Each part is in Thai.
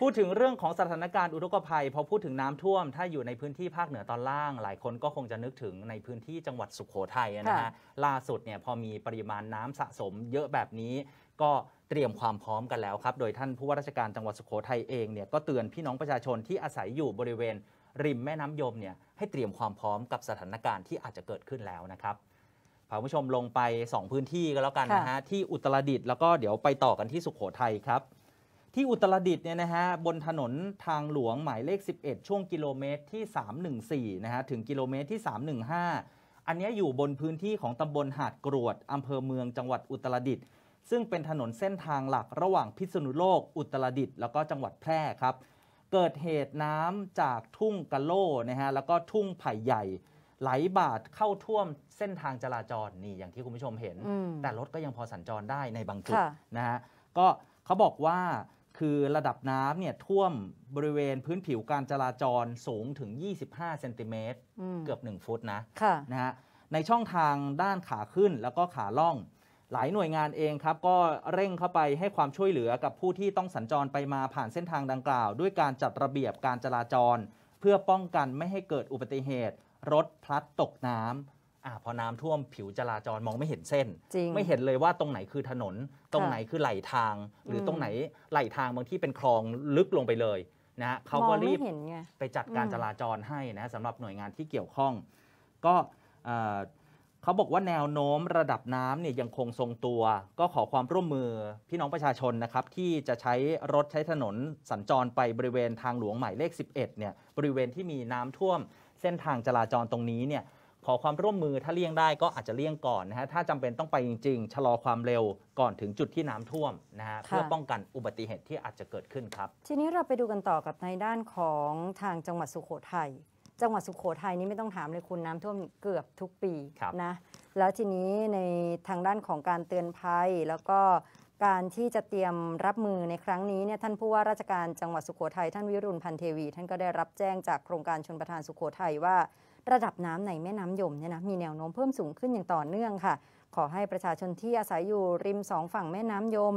พูดถึงเรื่องของสถานการณ์อุทกภัยพอพูดถึงน้ำท่วมถ้าอยู่ในพื้นที่ภาคเหนือตอนล่างหลายคนก็คงจะนึกถึงในพื้นที่จังหวัดสุขโขทัยนะฮะล่าสุดเนี่ยพอมีปริมาณน้ำสะสมเยอะแบบนี้ ก็เตรียมความพร้อมกันแล้วครับ โดยท่านผู้ว่าราชการจังหวัดสุโขทัยเองเนี่ยก็เตือนพี่น้องประชาชนที่อาศัยอยู่บริเวณ ริมแม่น้ำยมเนี่ยให้เตรียมความพร้อมกับสถานการณ์ที่อาจจะเกิดขึ้นแล้วนะครับพาผู้ชมลงไป 2 พื้นที่ก็แล้วกันนะฮะที่อุตรดิตถ์แล้วก็เดี๋ยวไปต่อกันที่สุขโขทัยครับที่อุตรดิต์เนี่ยนะฮะบนถนนทางหลวงหมายเลข 11 ช่วงกิโลเมตรที่314นะฮะถึงกิโลเมตรที่ 315 อันนี้อยู่บนพื้นที่ของตำบลหาดกรวดอำเภอเมืองจังหวัดอุตรดิต์ซึ่งเป็นถนนเส้นทางหลักระหว่างพิษณุโลก อุตรดิต์แล้วก็จังหวัดแพร่ครับ เกิดเหตุน้ำจากทุ่งกะโลนะฮะแล้วก็ทุ่งไผ่ใหญ่ ไหลบาดเข้าท่วมเส้นทางจราจรนี่อย่างที่คุณผู้ชมเห็น แต่รถก็ยังพอสัญจรได้ในบางจุดนะฮะก็เขาบอกว่าคือระดับน้ำเนี่ย ท่วมบริเวณพื้นผิวการจราจรสูงถึง 25เซนติเมตรเกือบ 1 ฟุตนะะนะฮะในช่องทางด้านขาขึ้นแล้วก็ขาล่อง หลายหน่วยงานเองครับก็เร่งเข้าไปให้ความช่วยเหลือกับผู้ที่ต้องสัญจรไปมาผ่านเส้นทางดังกล่าว ด้วยการจัดระเบียบการจราจร เพื่อป้องกันไม่ให้เกิดอุบัติเหตุ รถพลัดตกน้ำอ่าพอน้ำท่วมผิวจราจรมองไม่เห็นเส้นไม่เห็นเลยว่าตรงไหนคือถนน ตรงไหนคือไหลทาง หรือตรงไหนไหลทางบางที่เป็นคลองลึกลงไปเลยนะเขาก็รีบไปจัดการจราจรให้นะสำหรับหน่วยงานที่เกี่ยวข้องก็เขาบอกว่าแนวโน้มระดับน้ำเนี่ยยังคงทรงตัว ก็ขอความร่วมมือพี่น้องประชาชนนะครับที่จะใช้รถใช้ถนน สัญจรไปบริเวณทางหลวงหมายเลข 11เนี่ยบริเวณที่มีน้ำท่วมเส้นทางจราจรตรงนี้เนี่ยขอความร่วมมือถ้าเลี่ยงได้ก็อาจจะเลี่ยงก่อนนะฮะถ้าจำเป็นต้องไปจริงๆ ชะลอความเร็วก่อนถึงจุดที่น้ำท่วมนะฮะเพื่อป้องกันอุบัติเหตุที่อาจจะเกิดขึ้นครับ ทีนี้เราไปดูกันต่อกับในด้านของทางจังหวัดสุโขทัยจังหวัดสุโขทัยนี้ไม่ต้องถามเลยคุณน้ำท่วมเกือบทุกปีนะแล้วทีนี้ในทางด้านของการเตือนภัยแล้วก็การที่จะเตรียมรับมือในครั้งนี้เนี่ยท่านผู้ว่าราชการจังหวัดสุโขทัยท่านวิรุณพันเทวี ท่านก็ได้รับแจ้งจากโครงการชนประทานสุโขทัยว่าระดับน้ำในแม่น้ำยมเนี่ยนะมีแนวโน้มเพิ่มสูงขึ้นอย่างต่อเนื่องค่ะ ขอให้ประชาชนที่อาศัยอยู่ริมสองฝั่งแม่น้ำยม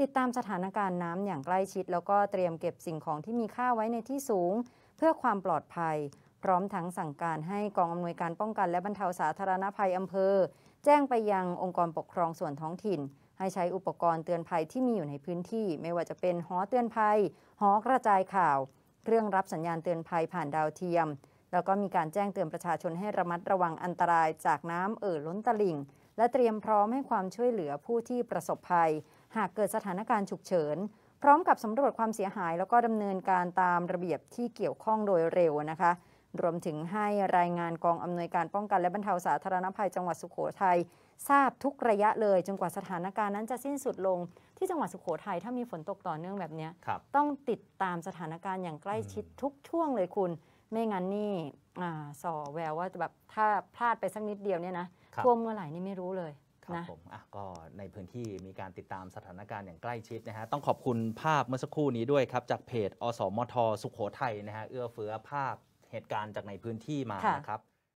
ติดตามสถานการณ์น้ำอย่างใกล้ชิดแล้วก็เตรียมเก็บสิ่งของที่มีค่าไว้ในที่สูง เพื่อความปลอดภัย พร้อมทั้งสั่งการให้กองอำนวยการป้องกันและบรรเทาสาธารณภัยอำเภอ แจ้งไปยังองค์กรปกครองส่วนท้องถิ่น ให้ใช้อุปกรณ์เตือนภัยที่มีอยู่ในพื้นที่ ไม่ว่าจะเป็นหอเตือนภัยหอกระจายข่าว เครื่องรับสัญญาณเตือนภัยผ่านดาวเทียมแล้วก็มีการแจ้งเตือนประชาชนให้ระมัดระวังอันตรายจากน้ำเอ่อล้นตลิ่ง และเตรียมพร้อมให้ความช่วยเหลือผู้ที่ประสบภัย หากเกิดสถานการณ์ฉุกเฉินพร้อมกับ สำรวจความเสียหาย แล้วก็ดำเนินการตามระเบียบที่เกี่ยวข้องโดยเร็วนะคะ รวมถึงให้ รายงานกองอำนวยการป้องกัน และบรรเทาสาธารณภัยจังหวัดสุขโขทัยทราบทุกระยะเลยจนกว่าสถานการณ์นั้นจะสิ้นสุดลงที่จังหวัดสุขโขทัยถ้ามีฝนตกต่อเนื่องแบบนี้ต้องติดตามสถานการณ์อย่างใกล้ชิดทุกช่วงเลยคุณไม่งั้นนี่สอแววว่าแบบถ้าพลาดไปสักนิดเดียวเนี่ยนะท่วมเมื่อไหร่นี่ไม่รู้เลยครับผมอ่ะก็ในพื้นที่มีการติดตามสถานการณ์อย่างใกล้ชิดนะฮะ ต้องขอบคุณภาพเมื่อสักครู่นี้ด้วยครับจากเพจ อสมท สุขโขทัยนะฮะเอื้อเฟื้อภาพเหตุการณ์จากในพื้นที่มานะครับ